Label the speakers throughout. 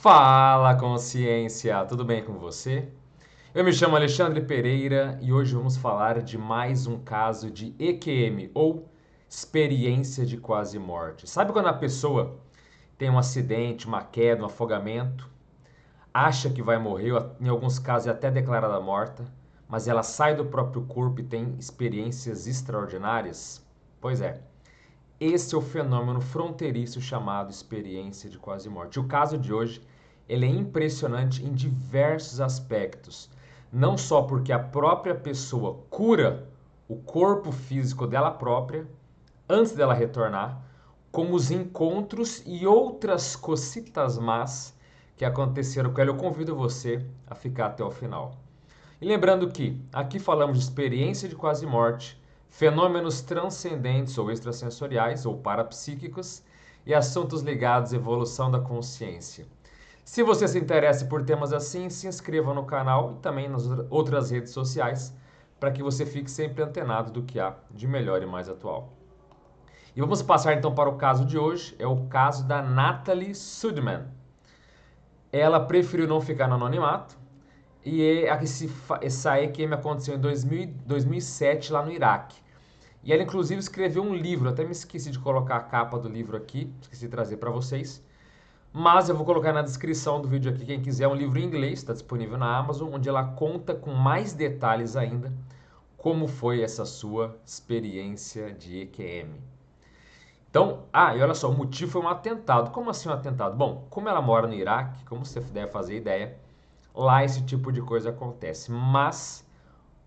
Speaker 1: Fala consciência, tudo bem com você? Eu me chamo Alexandre Pereira e hoje vamos falar de mais um caso de EQM ou experiência de quase morte. Sabe quando a pessoa tem um acidente, uma queda, um afogamento, acha que vai morrer, em alguns casos é até declarada morta, mas ela sai do próprio corpo e tem experiências extraordinárias? Pois é. Esse é o fenômeno fronteiriço chamado experiência de quase-morte. O caso de hoje ele é impressionante em diversos aspectos. Não só porque a própria pessoa cura o corpo físico dela própria antes dela retornar, como os encontros e outras cocitas más que aconteceram com ela. Eu convido você a ficar até o final. E lembrando que aqui falamos de experiência de quase morte, fenômenos transcendentes ou extrasensoriais ou parapsíquicos e assuntos ligados à evolução da consciência. Se você se interessa por temas assim, se inscreva no canal e também nas outras redes sociais para que você fique sempre antenado do que há de melhor e mais atual. E vamos passar então para o caso de hoje, é o caso da Natalie Sudman. Ela preferiu não ficar no anonimato e é essa EQM aconteceu em 2000, 2007 lá no Iraque. E ela, inclusive, escreveu um livro. Até me esqueci de colocar a capa do livro aqui, esqueci de trazer para vocês. Mas eu vou colocar na descrição do vídeo aqui, quem quiser, é um livro em inglês, está disponível na Amazon, onde ela conta com mais detalhes ainda como foi essa sua experiência de EQM. Então, ah, e olha só, o motivo foi um atentado. Como assim um atentado? Bom, como ela mora no Iraque, como você deve fazer ideia, lá esse tipo de coisa acontece. Mas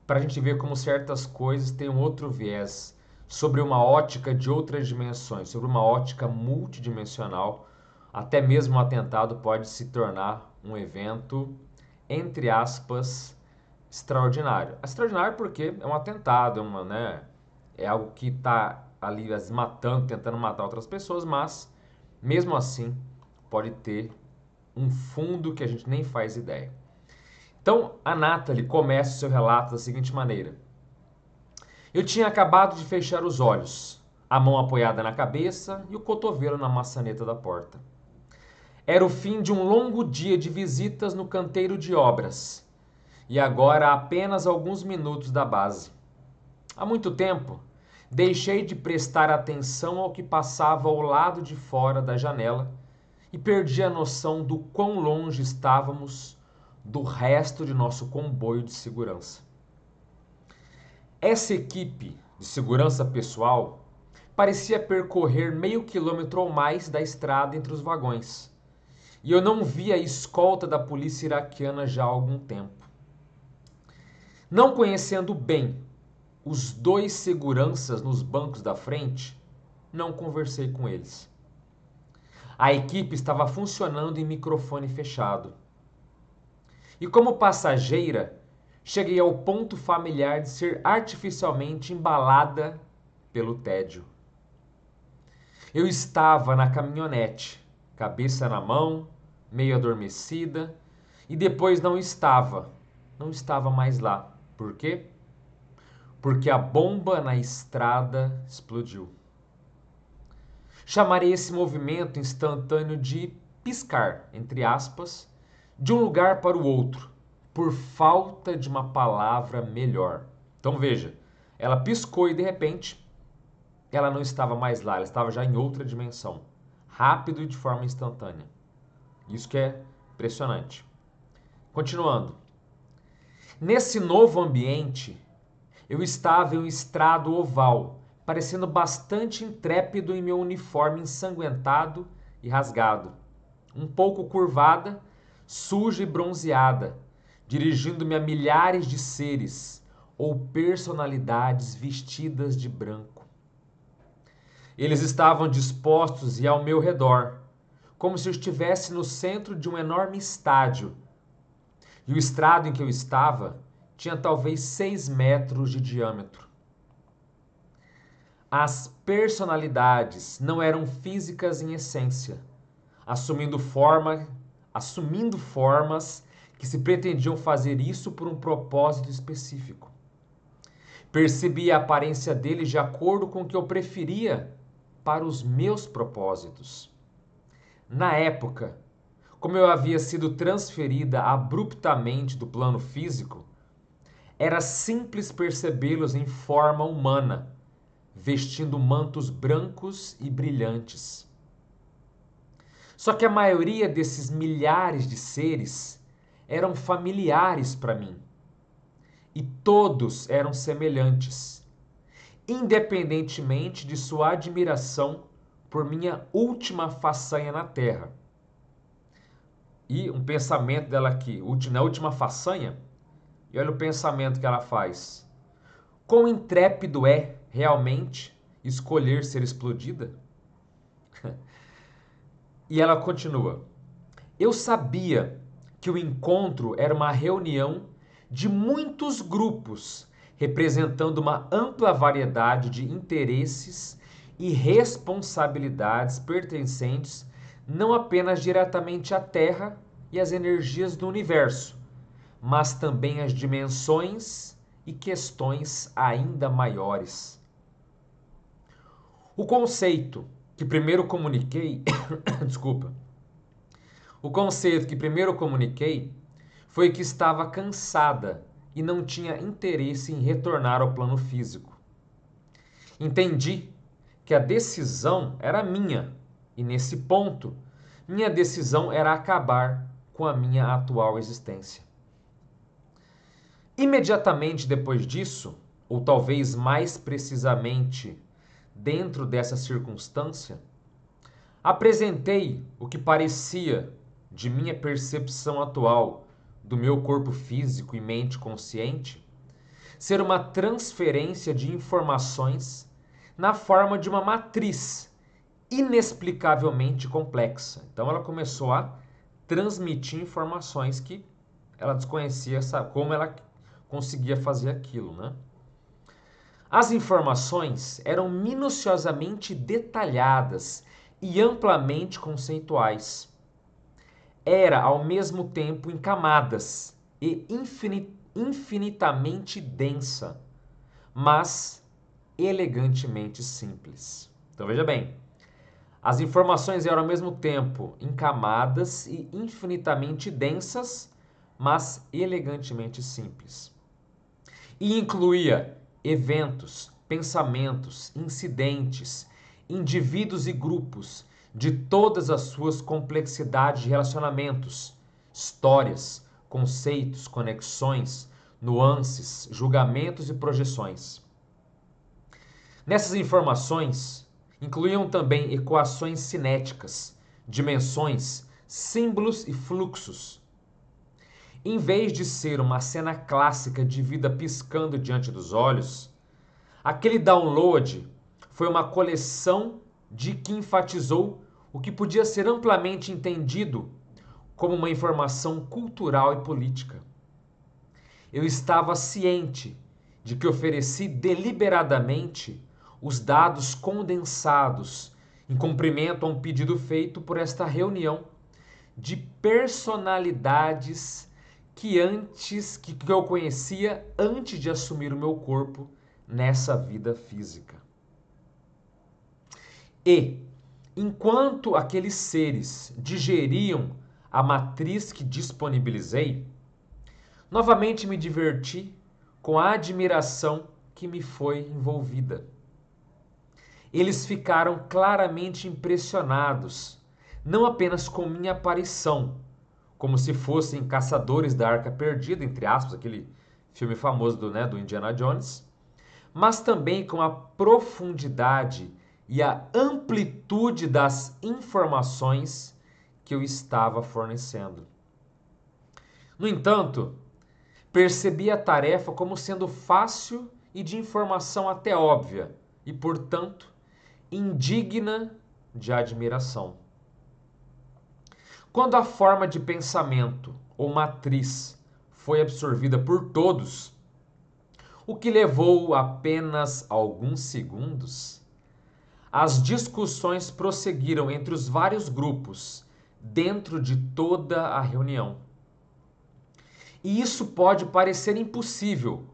Speaker 1: para a gente ver como certas coisas têm um outro viés, sobre uma ótica de outras dimensões, sobre uma ótica multidimensional. Até mesmo um atentado pode se tornar um evento, entre aspas, extraordinário. É extraordinário porque é um atentado, é, uma, né, é algo que está ali as matando, tentando matar outras pessoas, mas mesmo assim pode ter um fundo que a gente nem faz ideia. Então, a Natalie começa o seu relato da seguinte maneira: Eu tinha acabado de fechar os olhos, a mão apoiada na cabeça e o cotovelo na maçaneta da porta. Era o fim de um longo dia de visitas no canteiro de obras e agora apenas alguns minutos da base. Há muito tempo, deixei de prestar atenção ao que passava ao lado de fora da janela e perdi a noção do quão longe estávamos do resto de nosso comboio de segurança. Essa equipe de segurança pessoal parecia percorrer meio quilômetro ou mais da estrada entre os vagões. E eu não via a escolta da polícia iraquiana já há algum tempo. Não conhecendo bem os dois seguranças nos bancos da frente, não conversei com eles. A equipe estava funcionando em microfone fechado. E como passageira, cheguei ao ponto familiar de ser artificialmente embalada pelo tédio. Eu estava na caminhonete, cabeça na mão, meio adormecida, e depois não estava, não estava mais lá. Por quê? Porque a bomba na estrada explodiu. Chamarei esse movimento instantâneo de piscar, entre aspas, de um lugar para o outro, por falta de uma palavra melhor. Então veja, ela piscou e de repente ela não estava mais lá, ela estava já em outra dimensão, rápido e de forma instantânea. Isso que é impressionante. Continuando. Nesse novo ambiente, eu estava em um estrado oval, parecendo bastante intrépido em meu uniforme ensanguentado e rasgado. Um pouco curvada, suja e bronzeada, dirigindo-me a milhares de seres ou personalidades vestidas de branco. Eles estavam dispostos e ao meu redor, como se eu estivesse no centro de um enorme estádio. E o estrado em que eu estava tinha talvez seis metros de diâmetro. As personalidades não eram físicas em essência, assumindo forma assumindo formas que se pretendiam fazer isso por um propósito específico. Percebi a aparência dele de acordo com o que eu preferia para os meus propósitos. Na época, como eu havia sido transferida abruptamente do plano físico, era simples percebê-los em forma humana, vestindo mantos brancos e brilhantes. Só que a maioria desses milhares de seres eram familiares para mim. E todos eram semelhantes, independentemente de sua admiração por minha última façanha na Terra. E um pensamento dela aqui, na última façanha, e olha o pensamento que ela faz. Quão intrépido é realmente escolher ser explodida? E ela continua: Eu sabia que o encontro era uma reunião de muitos grupos, representando uma ampla variedade de interesses e responsabilidades pertencentes não apenas diretamente à Terra e às energias do universo, mas também às dimensões e questões ainda maiores. O conceito que primeiro comuniquei, desculpa, o conceito que primeiro comuniquei foi que estava cansada e não tinha interesse em retornar ao plano físico. Entendi que a decisão era minha e nesse ponto minha decisão era acabar com a minha atual existência. Imediatamente depois disso, ou talvez mais precisamente dentro dessa circunstância, apresentei o que parecia, de minha percepção atual, do meu corpo físico e mente consciente, ser uma transferência de informações na forma de uma matriz inexplicavelmente complexa. Então ela começou a transmitir informações que ela desconhecia como ela conseguia fazer aquilo, né? As informações eram minuciosamente detalhadas e amplamente conceituais. Era ao mesmo tempo em camadas e infinitamente densa, mas elegantemente simples. Então veja bem, as informações eram ao mesmo tempo em camadas e infinitamente densas, mas elegantemente simples. E incluía eventos, pensamentos, incidentes, indivíduos e grupos, de todas as suas complexidades de relacionamentos, histórias, conceitos, conexões, nuances, julgamentos e projeções. Nessas informações incluíam também equações cinéticas, dimensões, símbolos e fluxos, em vez de ser uma cena clássica de vida piscando diante dos olhos, aquele download foi uma coleção de que enfatizou o que podia ser amplamente entendido como uma informação cultural e política. Eu estava ciente de que ofereci deliberadamente os dados condensados em cumprimento a um pedido feito por esta reunião de personalidades que antes que, que eu conhecia antes de assumir o meu corpo nessa vida física. E enquanto aqueles seres digeriam a matriz que disponibilizei, novamente me diverti com a admiração que me foi envolvida. Eles ficaram claramente impressionados, não apenas com minha aparição, como se fossem caçadores da Arca Perdida, entre aspas, aquele filme famoso do, né, do Indiana Jones, mas também com a profundidade e a amplitude das informações que eu estava fornecendo. No entanto, percebi a tarefa como sendo fácil e de informação até óbvia, e, portanto, indigna de admiração. Quando a forma de pensamento ou matriz foi absorvida por todos, o que levou apenas alguns segundos, as discussões prosseguiram entre os vários grupos dentro de toda a reunião. E isso pode parecer impossível,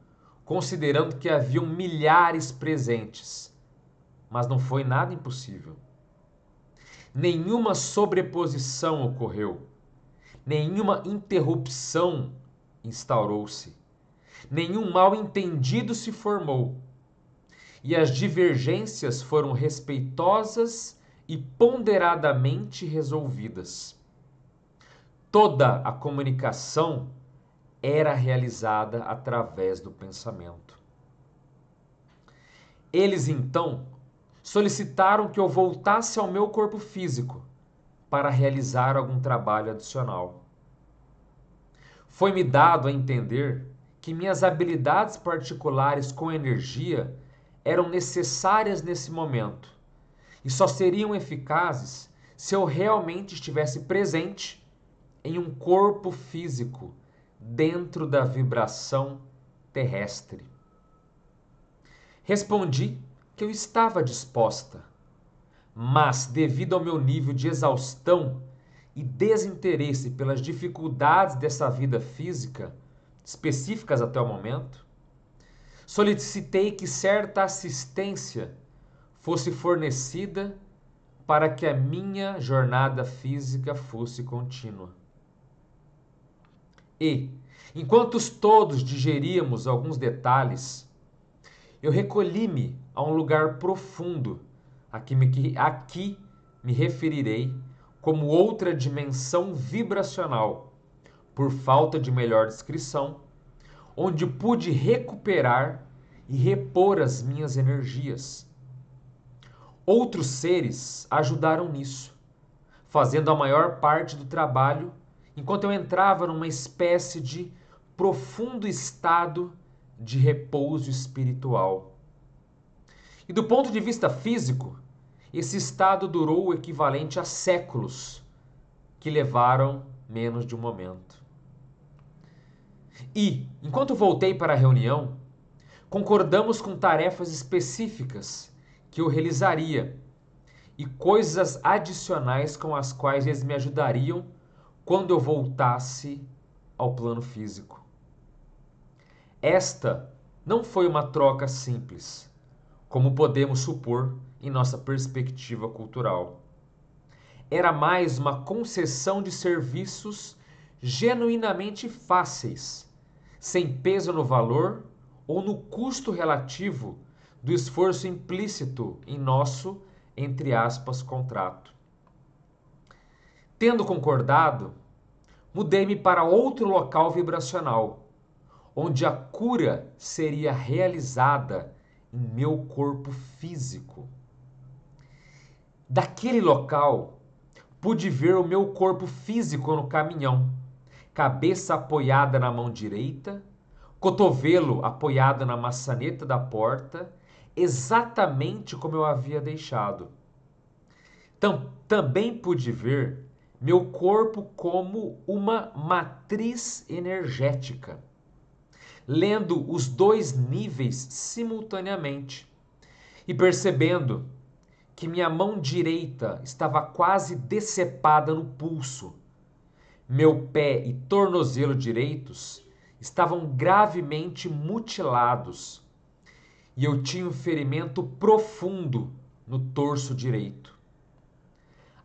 Speaker 1: considerando que haviam milhares presentes, mas não foi nada impossível nenhuma sobreposição ocorreu, nenhuma interrupção instaurou-se, nenhum mal-entendido se formou, e as divergências foram respeitosas e ponderadamente resolvidas. Toda a comunicação era realizada através do pensamento. Eles então solicitaram que eu voltasse ao meu corpo físico para realizar algum trabalho adicional. Foi-me dado a entender que minhas habilidades particulares com energia eram necessárias nesse momento e só seriam eficazes se eu realmente estivesse presente em um corpo físico dentro da vibração terrestre. Respondi que eu estava disposta. Mas, devido ao meu nível de exaustão e desinteresse pelas dificuldades dessa vida física, específicas até o momento, solicitei que certa assistência fosse fornecida para que a minha jornada física fosse contínua. E, enquanto todos digeríamos alguns detalhes eu recolhi-me a um lugar profundo, a que, me, aqui me referirei como outra dimensão vibracional, por falta de melhor descrição, onde pude recuperar e repor as minhas energias. Outros seres ajudaram nisso, fazendo a maior parte do trabalho enquanto eu entrava numa espécie de profundo estado de repouso espiritual. E do ponto de vista físico, esse estado durou o equivalente a séculos, que levaram menos de um momento. E, enquanto voltei para a reunião, concordamos com tarefas específicas que eu realizaria e coisas adicionais com as quais eles me ajudariam quando eu voltasse ao plano físico. Esta não foi uma troca simples, como podemos supor em nossa perspectiva cultural. Era mais uma concessão de serviços genuinamente fáceis, sem peso no valor ou no custo relativo do esforço implícito em nosso, entre aspas, contrato. Tendo concordado, mudei-me para outro local vibracional onde a cura seria realizada em meu corpo físico. Daquele local, pude ver o meu corpo físico no caminhão, cabeça apoiada na mão direita, cotovelo apoiado na maçaneta da porta, exatamente como eu havia deixado. Tam também pude ver meu corpo como uma matriz energética lendo os dois níveis simultaneamente e percebendo que minha mão direita estava quase decepada no pulso. Meu pé e tornozelo direitos estavam gravemente mutilados e eu tinha um ferimento profundo no torso direito.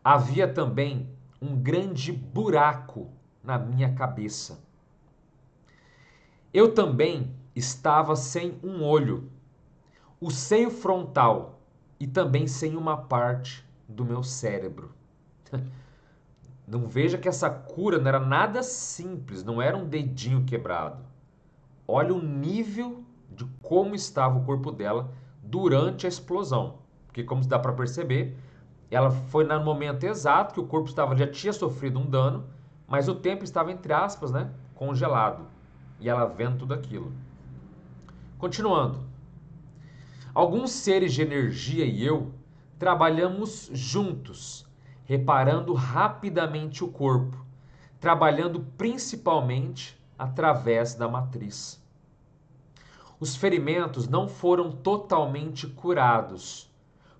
Speaker 1: Havia também um grande buraco na minha cabeça. Eu também estava sem um olho, o seio frontal e também sem uma parte do meu cérebro. Não veja que essa cura não era nada simples, não era um dedinho quebrado. Olha o nível de como estava o corpo dela durante a explosão. Porque, como dá para perceber, ela foi no momento exato que o corpo estava já tinha sofrido um dano, mas o tempo estava, entre aspas, né, congelado. E ela vendo tudo aquilo. Continuando. Alguns seres de energia e eu trabalhamos juntos, reparando rapidamente o corpo, trabalhando principalmente através da matriz. Os ferimentos não foram totalmente curados,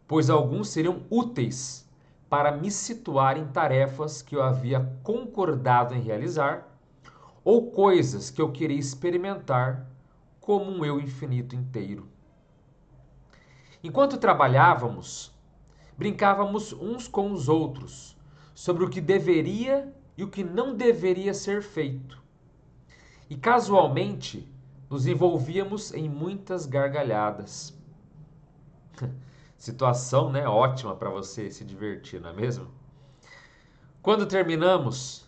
Speaker 1: pois alguns seriam úteis para me situar em tarefas que eu havia concordado em realizar ou coisas que eu queria experimentar como um eu infinito inteiro. Enquanto trabalhávamos, brincávamos uns com os outros sobre o que deveria e o que não deveria ser feito. E casualmente nos envolvíamos em muitas gargalhadas. Situação, né, ótima para você se divertir, não é mesmo? Quando terminamos,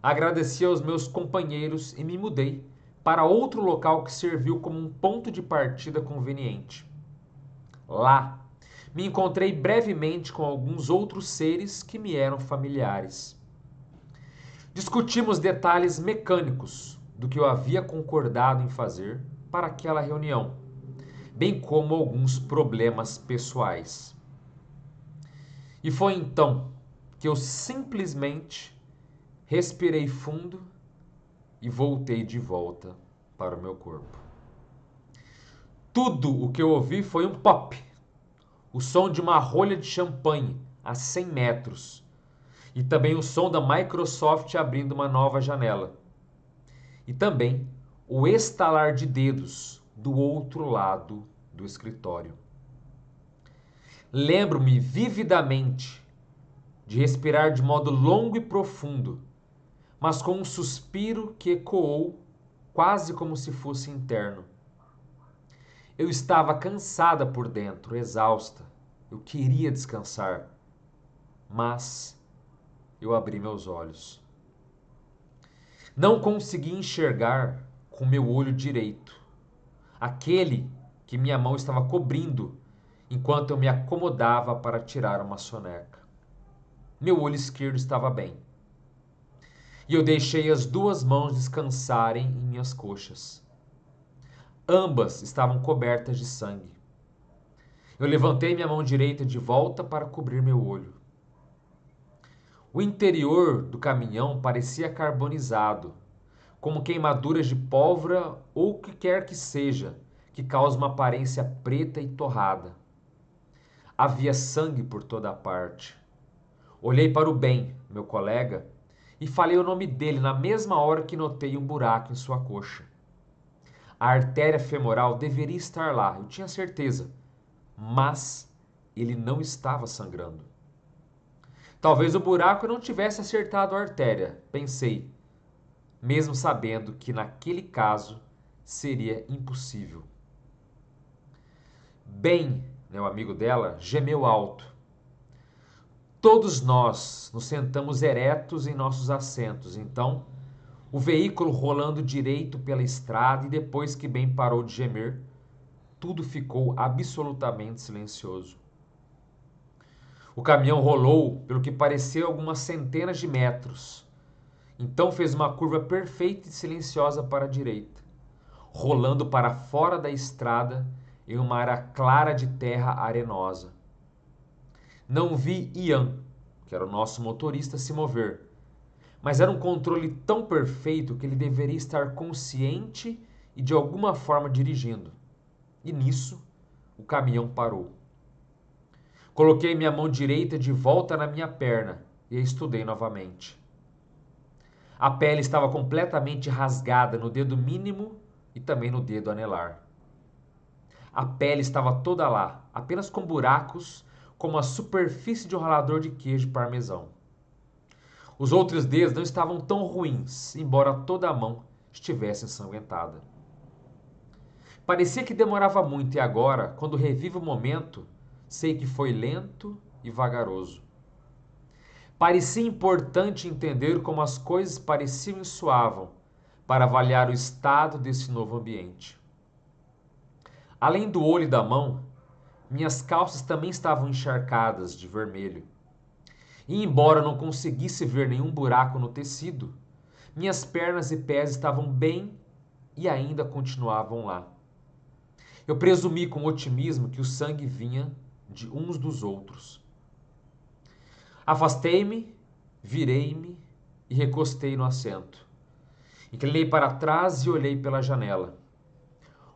Speaker 1: Agradeci aos meus companheiros e me mudei para outro local que serviu como um ponto de partida conveniente. Lá, me encontrei brevemente com alguns outros seres que me eram familiares. Discutimos detalhes mecânicos do que eu havia concordado em fazer para aquela reunião, bem como alguns problemas pessoais. E foi então que eu simplesmente respirei fundo e voltei de volta para o meu corpo. Tudo o que eu ouvi foi um pop, o som de uma rolha de champanhe a 100 metros e também o som da Microsoft abrindo uma nova janela. E também o estalar de dedos do outro lado do escritório. Lembro-me vividamente de respirar de modo longo e profundo mas com um suspiro que ecoou quase como se fosse interno. Eu estava cansada por dentro, exausta. Eu queria descansar, mas eu abri meus olhos. Não consegui enxergar com meu olho direito aquele que minha mão estava cobrindo enquanto eu me acomodava para tirar uma soneca. Meu olho esquerdo estava bem e eu deixei as duas mãos descansarem em minhas coxas. Ambas estavam cobertas de sangue. Eu levantei minha mão direita de volta para cobrir meu olho. O interior do caminhão parecia carbonizado, como queimaduras de pólvora ou o que quer que seja, que causa uma aparência preta e torrada. Havia sangue por toda a parte. Olhei para o bem, meu colega, e falei o nome dele na mesma hora que notei um buraco em sua coxa. A artéria femoral deveria estar lá, eu tinha certeza, mas ele não estava sangrando. Talvez o buraco não tivesse acertado a artéria, pensei, mesmo sabendo que naquele caso seria impossível. Bem, meu amigo dela gemeu alto Todos nós nos sentamos eretos em nossos assentos. Então, o veículo rolando direito pela estrada e depois que bem parou de gemer, tudo ficou absolutamente silencioso. O caminhão rolou pelo que pareceu algumas centenas de metros. Então fez uma curva perfeita e silenciosa para a direita, rolando para fora da estrada em uma área clara de terra arenosa. Não vi Ian, que era o nosso motorista, se mover. Mas era um controle tão perfeito que ele deveria estar consciente e de alguma forma dirigindo. E nisso, o caminhão parou. Coloquei minha mão direita de volta na minha perna e estudei novamente. A pele estava completamente rasgada no dedo mínimo e também no dedo anelar. A pele estava toda lá, apenas com buracos como a superfície de um ralador de queijo parmesão. Os outros dedos não estavam tão ruins, embora toda a mão estivesse ensanguentada. Parecia que demorava muito e agora, quando revivo o momento, sei que foi lento e vagaroso. Parecia importante entender como as coisas pareciam e suavam para avaliar o estado desse novo ambiente. Além do olho e da mão, minhas calças também estavam encharcadas de vermelho. E embora não conseguisse ver nenhum buraco no tecido, minhas pernas e pés estavam bem e ainda continuavam lá. Eu presumi com otimismo que o sangue vinha de uns dos outros. Afastei-me, virei-me e recostei no assento. Inclinei para trás e olhei pela janela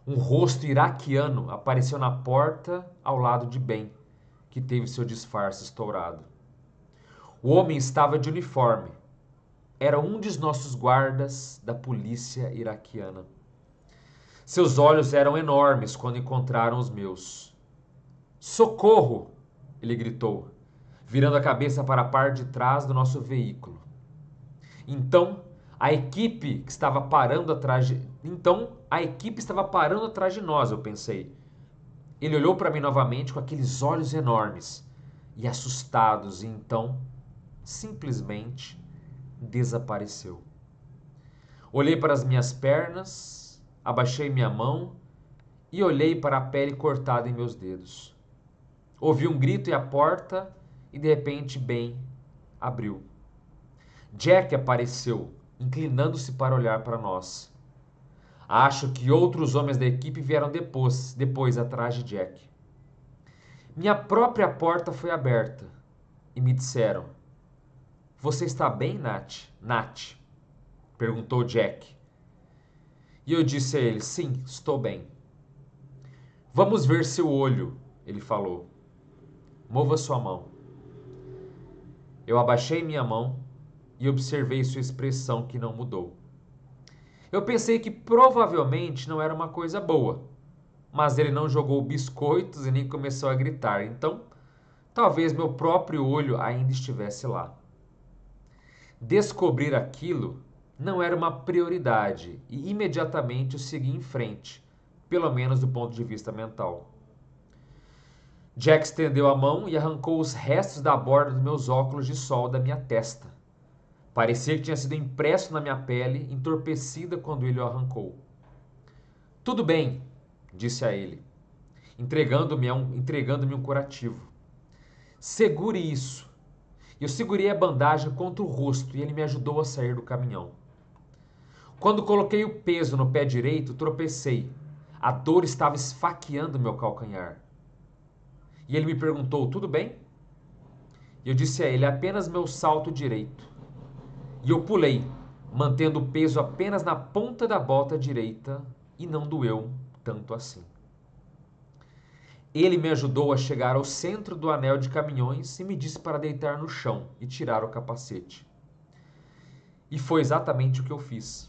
Speaker 1: um rosto iraquiano apareceu na porta ao lado de Ben, que teve seu disfarce estourado. O homem estava de uniforme. Era um dos nossos guardas da polícia iraquiana. Seus olhos eram enormes quando encontraram os meus. Socorro! ele gritou, virando a cabeça para a parte de trás do nosso veículo. Então, a equipe que estava parando atrás de, então a equipe estava parando atrás de nós, eu pensei. Ele olhou para mim novamente com aqueles olhos enormes e assustados, e então simplesmente desapareceu. Olhei para as minhas pernas, abaixei minha mão e olhei para a pele cortada em meus dedos. Ouvi um grito e a porta, e de repente, bem, abriu. Jack apareceu, inclinando-se para olhar para nós. Acho que outros homens da equipe vieram depois, depois atrás de Jack. Minha própria porta foi aberta e me disseram: Você está bem, Nat? Nat? perguntou Jack. E eu disse a ele: Sim, estou bem. Vamos ver seu olho, ele falou. Mova sua mão. Eu abaixei minha mão e observei sua expressão que não mudou. Eu pensei que provavelmente não era uma coisa boa, mas ele não jogou biscoitos e nem começou a gritar, então talvez meu próprio olho ainda estivesse lá. Descobrir aquilo não era uma prioridade e imediatamente eu segui em frente, pelo menos do ponto de vista mental. Jack estendeu a mão e arrancou os restos da borda dos meus óculos de sol da minha testa. Parecia que tinha sido impresso na minha pele, entorpecida quando ele o arrancou. Tudo bem, disse a ele, entregando-me um, entregando um curativo. Segure isso. Eu segurei a bandagem contra o rosto e ele me ajudou a sair do caminhão. Quando coloquei o peso no pé direito, tropecei. A dor estava esfaqueando meu calcanhar. E ele me perguntou: Tudo bem? E eu disse a ele: Apenas meu salto direito. E eu pulei, mantendo o peso apenas na ponta da bota direita e não doeu tanto assim. Ele me ajudou a chegar ao centro do anel de caminhões e me disse para deitar no chão e tirar o capacete. E foi exatamente o que eu fiz.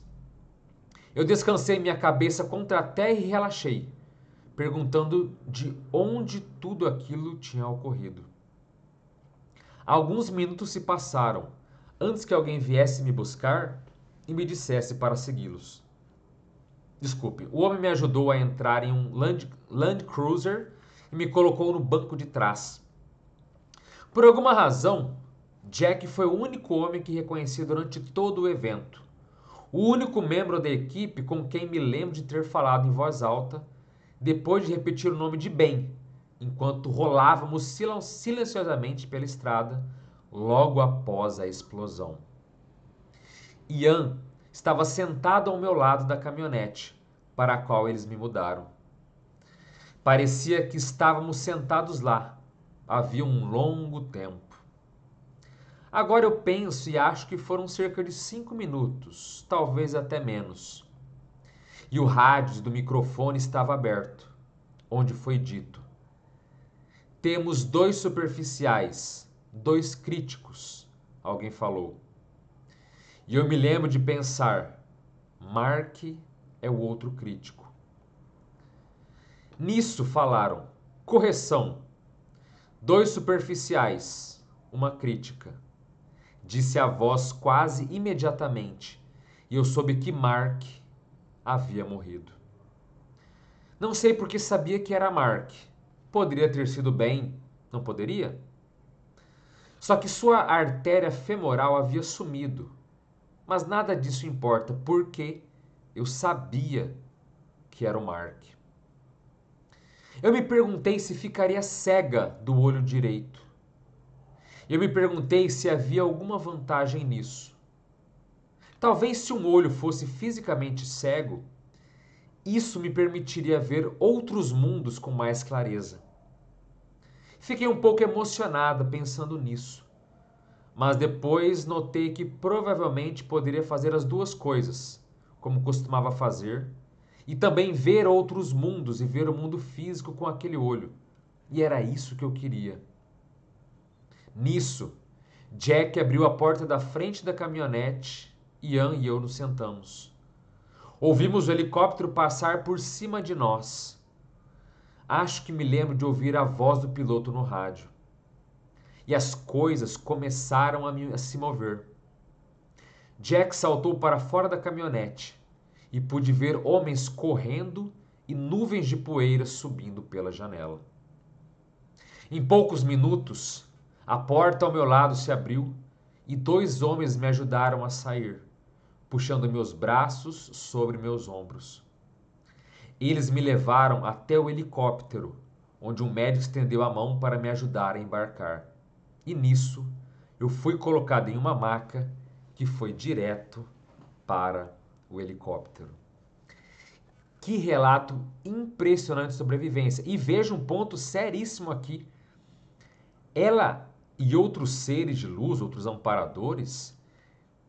Speaker 1: Eu descansei minha cabeça contra a terra e relaxei, perguntando de onde tudo aquilo tinha ocorrido. Alguns minutos se passaram antes que alguém viesse me buscar e me dissesse para segui-los. Desculpe, o homem me ajudou a entrar em um Land, Land Cruiser e me colocou no banco de trás. Por alguma razão, Jack foi o único homem que reconheci durante todo o evento. O único membro da equipe com quem me lembro de ter falado em voz alta, depois de repetir o nome de Ben, enquanto rolávamos silenciosamente pela estrada logo após a explosão. Ian estava sentado ao meu lado da caminhonete para a qual eles me mudaram. Parecia que estávamos sentados lá havia um longo tempo. Agora eu penso e acho que foram cerca de cinco minutos, talvez até menos. E o rádio do microfone estava aberto, onde foi dito: Temos dois superficiais dois críticos, alguém falou. E eu me lembro de pensar: Mark é o outro crítico. Nisso falaram: correção. Dois superficiais, uma crítica. Disse a voz quase imediatamente, e eu soube que Mark havia morrido. Não sei porque sabia que era Mark. Poderia ter sido bem, não poderia? Só que sua artéria femoral havia sumido. Mas nada disso importa, porque eu sabia que era o Mark. Eu me perguntei se ficaria cega do olho direito. Eu me perguntei se havia alguma vantagem nisso. Talvez se um olho fosse fisicamente cego, isso me permitiria ver outros mundos com mais clareza. Fiquei um pouco emocionada pensando nisso, mas depois notei que provavelmente poderia fazer as duas coisas, como costumava fazer, e também ver outros mundos e ver o mundo físico com aquele olho. E era isso que eu queria. Nisso, Jack abriu a porta da frente da caminhonete. Ian e eu nos sentamos. Ouvimos o helicóptero passar por cima de nós. Acho que me lembro de ouvir a voz do piloto no rádio. E as coisas começaram a, me, a se mover. Jack saltou para fora da caminhonete e pude ver homens correndo e nuvens de poeira subindo pela janela. Em poucos minutos, a porta ao meu lado se abriu e dois homens me ajudaram a sair, puxando meus braços sobre meus ombros eles me levaram até o helicóptero onde um médico estendeu a mão para me ajudar a embarcar e nisso eu fui colocado em uma maca que foi direto para o helicóptero que relato impressionante de sobrevivência e veja um ponto seríssimo aqui ela e outros seres de luz, outros amparadores,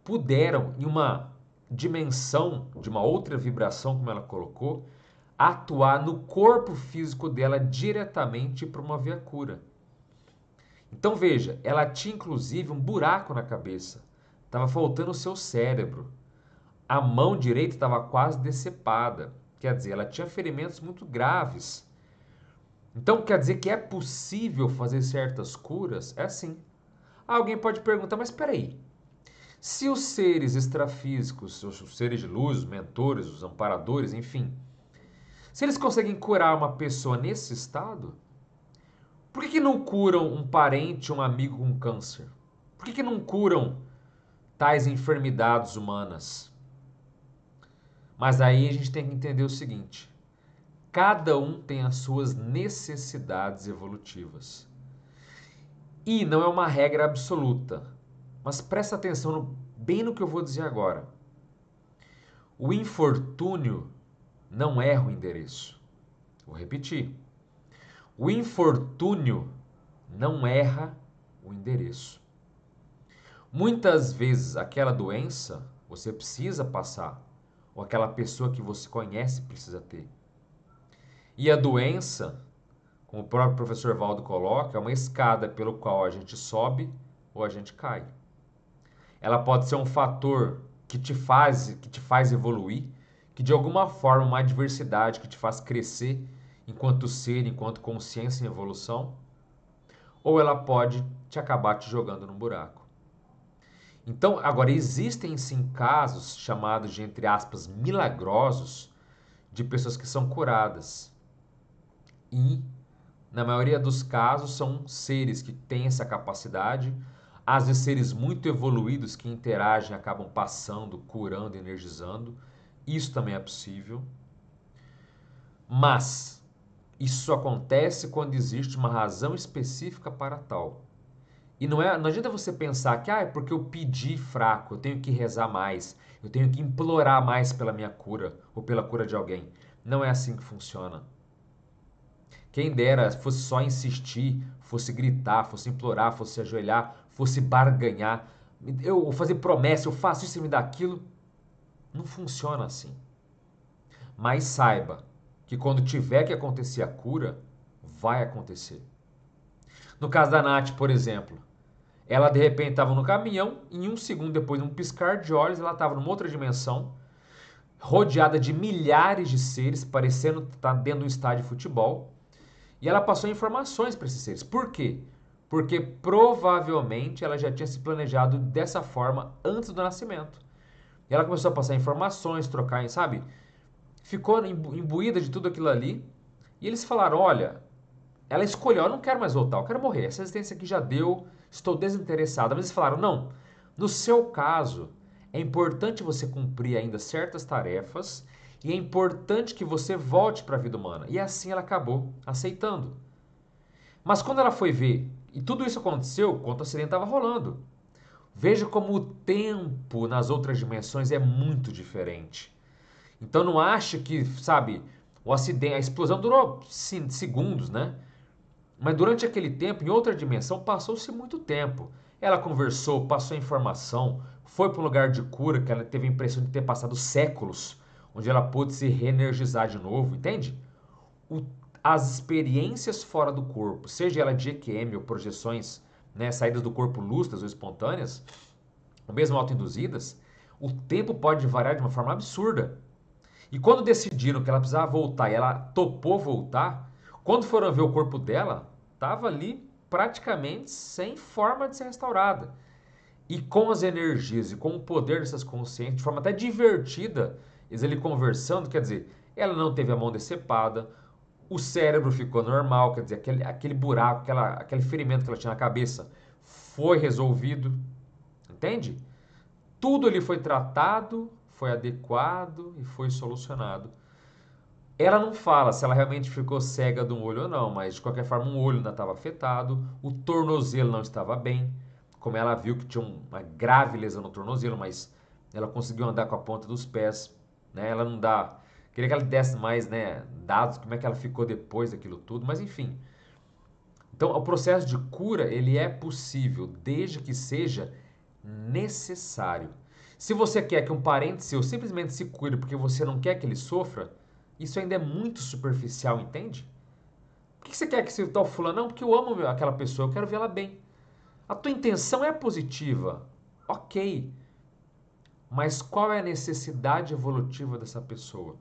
Speaker 1: puderam, em uma dimensão de uma outra vibração, como ela colocou, atuar no corpo físico dela diretamente e promover a cura. Então veja, ela tinha inclusive um buraco na cabeça, estava faltando o seu cérebro. A mão direita estava quase decepada, quer dizer, ela tinha ferimentos muito graves. Então quer dizer que é possível fazer certas curas? É sim. Alguém pode perguntar, mas peraí, se os seres extrafísicos, os seres de luz, os mentores, os amparadores, enfim, se eles conseguem curar uma pessoa nesse estado, por que, que não curam um parente, um amigo com câncer? Por que, que não curam tais enfermidades humanas? Mas aí a gente tem que entender o seguinte: cada um tem as suas necessidades evolutivas. E não é uma regra absoluta, mas presta atenção no, bem no que eu vou dizer agora. O infortúnio não erra o endereço. Vou repetir. O infortúnio não erra o endereço. Muitas vezes aquela doença você precisa passar, ou aquela pessoa que você conhece precisa ter. E a doença, como o próprio professor Valdo coloca, é uma escada pelo qual a gente sobe ou a gente cai. Ela pode ser um fator que te faz, que te faz evoluir, que de alguma forma uma adversidade que te faz crescer enquanto ser, enquanto consciência em evolução, ou ela pode te acabar te jogando num buraco. Então, agora existem sim casos chamados de entre aspas milagrosos de pessoas que são curadas. E na maioria dos casos são seres que têm essa capacidade, às vezes seres muito evoluídos que interagem, acabam passando, curando, energizando isso também é possível. Mas isso acontece quando existe uma razão específica para tal. E não, é, não adianta você pensar que ah, é porque eu pedi fraco, eu tenho que rezar mais, eu tenho que implorar mais pela minha cura ou pela cura de alguém. Não é assim que funciona. Quem dera fosse só insistir, fosse gritar, fosse implorar, fosse ajoelhar, fosse barganhar, eu fazer promessa, eu faço isso e me dá aquilo. Não funciona assim. Mas saiba que quando tiver que acontecer a cura, vai acontecer. No caso da Nath, por exemplo, ela de repente estava no caminhão, em um segundo depois, num piscar de olhos, ela estava numa outra dimensão, rodeada de milhares de seres, parecendo estar dentro de um estádio de futebol, e ela passou informações para esses seres. Por quê? Porque provavelmente ela já tinha se planejado dessa forma antes do nascimento. E ela começou a passar informações, trocar, sabe? Ficou imbuída de tudo aquilo ali. E eles falaram: olha, ela escolheu, eu não quero mais voltar, eu quero morrer. Essa existência aqui já deu, estou desinteressada. Mas eles falaram: não, no seu caso, é importante você cumprir ainda certas tarefas e é importante que você volte para a vida humana. E assim ela acabou aceitando. Mas quando ela foi ver, e tudo isso aconteceu quando o acidente estava rolando. Veja como o tempo nas outras dimensões é muito diferente. Então não acha que, sabe, o acidente, a explosão durou segundos, né? Mas durante aquele tempo, em outra dimensão, passou-se muito tempo. Ela conversou, passou informação, foi para um lugar de cura que ela teve a impressão de ter passado séculos, onde ela pôde se reenergizar de novo, entende? O, as experiências fora do corpo, seja ela de EQM ou projeções né, saídas do corpo lustras ou espontâneas, ou mesmo autoinduzidas, o tempo pode variar de uma forma absurda. E quando decidiram que ela precisava voltar e ela topou voltar, quando foram ver o corpo dela, estava ali praticamente sem forma de ser restaurada. E com as energias e com o poder dessas consciências, de forma até divertida, eles ali conversando, quer dizer, ela não teve a mão decepada, o cérebro ficou normal, quer dizer, aquele, aquele buraco, aquela, aquele ferimento que ela tinha na cabeça foi resolvido, entende? Tudo ali foi tratado, foi adequado e foi solucionado. Ela não fala se ela realmente ficou cega de um olho ou não, mas de qualquer forma um olho ainda estava afetado, o tornozelo não estava bem, como ela viu que tinha uma grave lesão no tornozelo, mas ela conseguiu andar com a ponta dos pés, né? Ela não dá Queria que ela desse mais né, dados, como é que ela ficou depois daquilo tudo, mas enfim. Então, o processo de cura, ele é possível, desde que seja necessário. Se você quer que um parente seu simplesmente se cure porque você não quer que ele sofra, isso ainda é muito superficial, entende? Por que você quer que se tal fulano? Não, porque eu amo aquela pessoa, eu quero vê-la bem. A tua intenção é positiva, ok. Mas qual é a necessidade evolutiva dessa pessoa?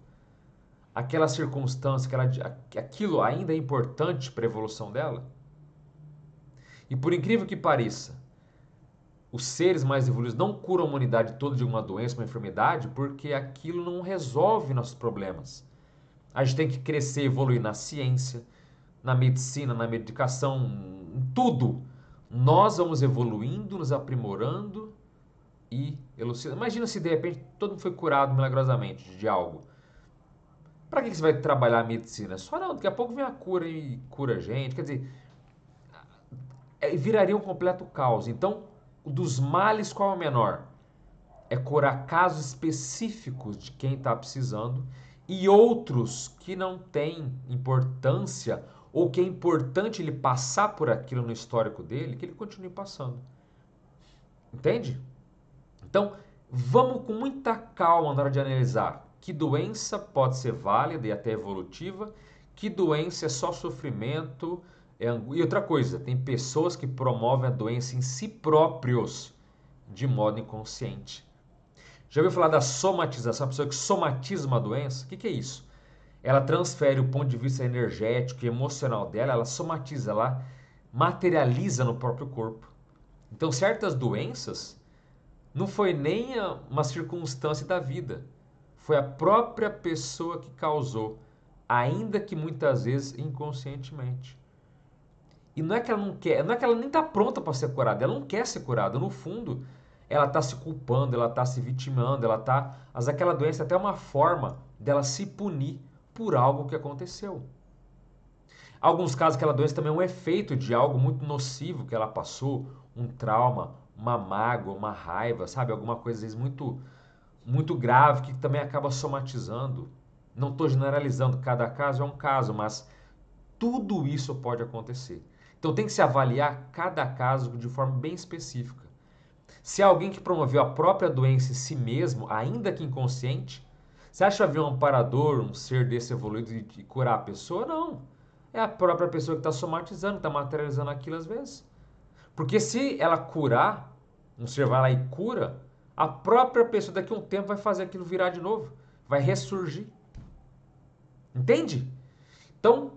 Speaker 1: aquela circunstância, aquela, aquilo ainda é importante para a evolução dela? E por incrível que pareça, os seres mais evoluídos não curam a humanidade toda de uma doença, uma enfermidade, porque aquilo não resolve nossos problemas. A gente tem que crescer, evoluir na ciência, na medicina, na medicação, em tudo. Nós vamos evoluindo, nos aprimorando e elucidando. Imagina se de repente todo mundo foi curado milagrosamente de algo. Para que, que você vai trabalhar a medicina? Só não, daqui a pouco vem a cura e cura a gente. Quer dizer, é, viraria um completo caos. Então, dos males, qual é o menor? É curar casos específicos de quem está precisando e outros que não têm importância ou que é importante ele passar por aquilo no histórico dele, que ele continue passando. Entende? Então, vamos com muita calma na hora de analisar que doença pode ser válida e até evolutiva, que doença é só sofrimento. É E outra coisa, tem pessoas que promovem a doença em si próprios de modo inconsciente. Já ouviu falar da somatização? A pessoa que somatiza uma doença? O que, que é isso? Ela transfere o ponto de vista energético e emocional dela, ela somatiza, ela materializa no próprio corpo. Então, certas doenças não foi nem uma circunstância da vida, foi a própria pessoa que causou, ainda que muitas vezes inconscientemente. E não é que ela não quer, não é que ela nem está pronta para ser curada, ela não quer ser curada. No fundo, ela está se culpando, ela está se vitimando, ela está. Mas aquela doença é até uma forma dela se punir por algo que aconteceu. Alguns casos, aquela doença também é um efeito de algo muito nocivo que ela passou, um trauma, uma mágoa, uma raiva, sabe? Alguma coisa, às vezes, muito muito grave que também acaba somatizando. Não estou generalizando, cada caso é um caso, mas tudo isso pode acontecer. Então tem que se avaliar cada caso de forma bem específica. Se é alguém que promoveu a própria doença em si mesmo, ainda que inconsciente, você acha que haver um amparador, um ser desse evoluído de curar a pessoa? Não. É a própria pessoa que está somatizando, está materializando aquilo às vezes. Porque se ela curar, um ser vai lá e cura, a própria pessoa daqui a um tempo vai fazer aquilo virar de novo, vai ressurgir. Entende? Então,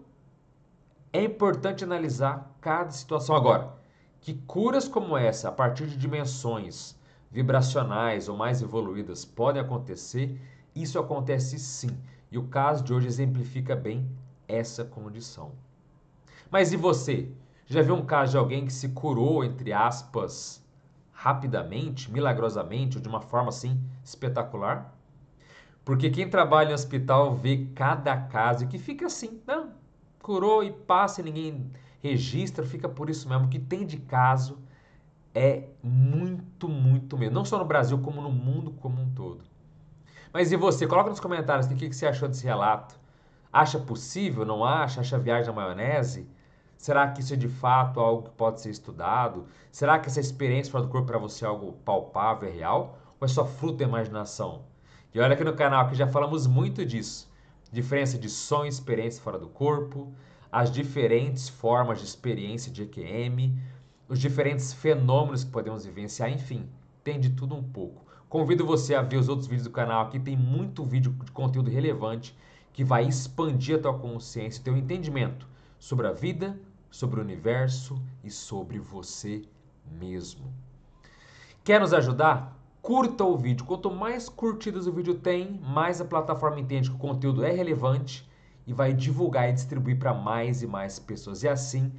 Speaker 1: é importante analisar cada situação. Agora, que curas como essa, a partir de dimensões vibracionais ou mais evoluídas, podem acontecer, isso acontece sim. E o caso de hoje exemplifica bem essa condição. Mas e você? Já viu um caso de alguém que se curou, entre aspas, rapidamente, milagrosamente, ou de uma forma assim espetacular? Porque quem trabalha em hospital vê cada caso que fica assim, não, né? curou e passa e ninguém registra, fica por isso mesmo. O que tem de caso é muito, muito mesmo. Não só no Brasil, como no mundo como um todo. Mas e você? Coloca nos comentários o que você achou desse relato. Acha possível? Não acha? Acha viagem na maionese? Será que isso é de fato algo que pode ser estudado? Será que essa experiência fora do corpo para você é algo palpável, e real? Ou é só fruto da imaginação? E olha aqui no canal que já falamos muito disso. Diferença de sonho e experiência fora do corpo, as diferentes formas de experiência de EQM, os diferentes fenômenos que podemos vivenciar, enfim, tem de tudo um pouco. Convido você a ver os outros vídeos do canal aqui, tem muito vídeo de conteúdo relevante que vai expandir a tua consciência, teu entendimento sobre a vida sobre o universo e sobre você mesmo. Quer nos ajudar? Curta o vídeo. Quanto mais curtidas o vídeo tem, mais a plataforma entende que o conteúdo é relevante e vai divulgar e distribuir para mais e mais pessoas. E assim,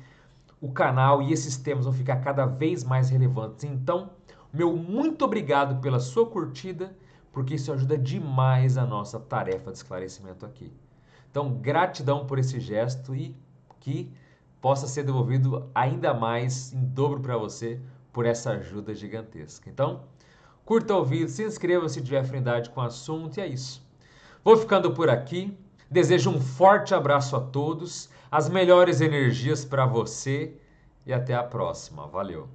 Speaker 1: o canal e esses temas vão ficar cada vez mais relevantes. Então, meu muito obrigado pela sua curtida, porque isso ajuda demais a nossa tarefa de esclarecimento aqui. Então, gratidão por esse gesto e que possa ser devolvido ainda mais em dobro para você por essa ajuda gigantesca. Então, curta o vídeo, se inscreva se tiver afinidade com o assunto e é isso. Vou ficando por aqui. Desejo um forte abraço a todos, as melhores energias para você e até a próxima. Valeu!